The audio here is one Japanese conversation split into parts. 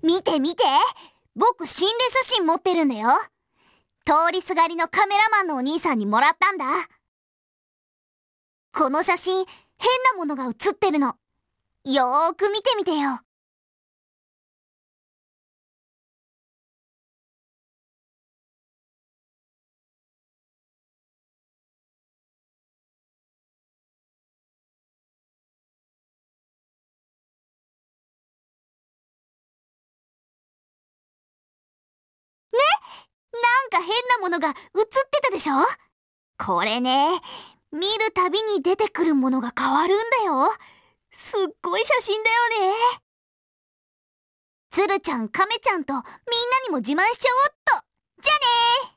見て見て僕心霊写真持ってるんだよ通りすがりのカメラマンのお兄さんにもらったんだこの写真変なものが写ってるのよーく見てみてよか変なものが映ってたでしょこれね、見るたびに出てくるものが変わるんだよ。すっごい写真だよね。鶴ちゃん、亀ちゃんとみんなにも自慢しちゃおっとじゃあね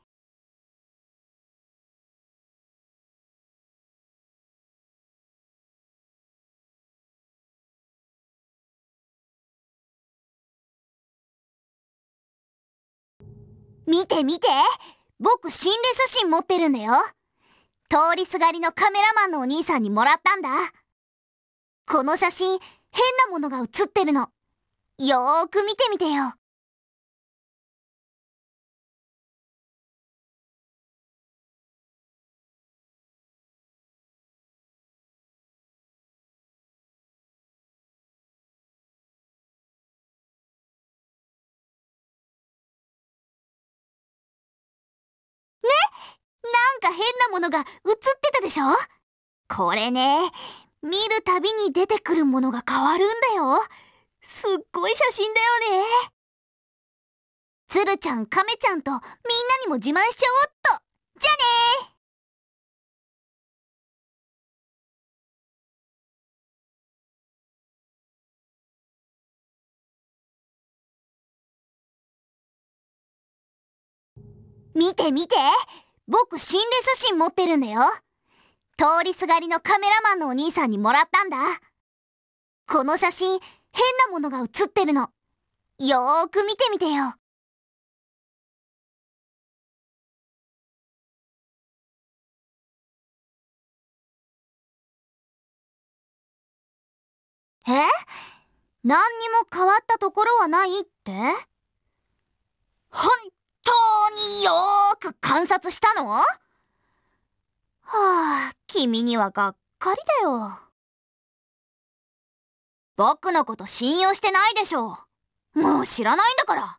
見て見て僕心霊写真持ってるんだよ通りすがりのカメラマンのお兄さんにもらったんだこの写真変なものが写ってるのよーく見てみてよものが映ってたでしょこれね、見るたびに出てくるものが変わるんだよ。すっごい写真だよね。つるちゃん、かめちゃんとみんなにも自慢しちゃおっとじゃあね見て見て僕心霊写真持ってるんだよ。通りすがりのカメラマンのお兄さんにもらったんだ。この写真、変なものが写ってるの。よーく見てみてよ。え何にも変わったところはないってはい。当によーく観察したのはあ、君にはがっかりだよ。僕のこと信用してないでしょもう知らないんだから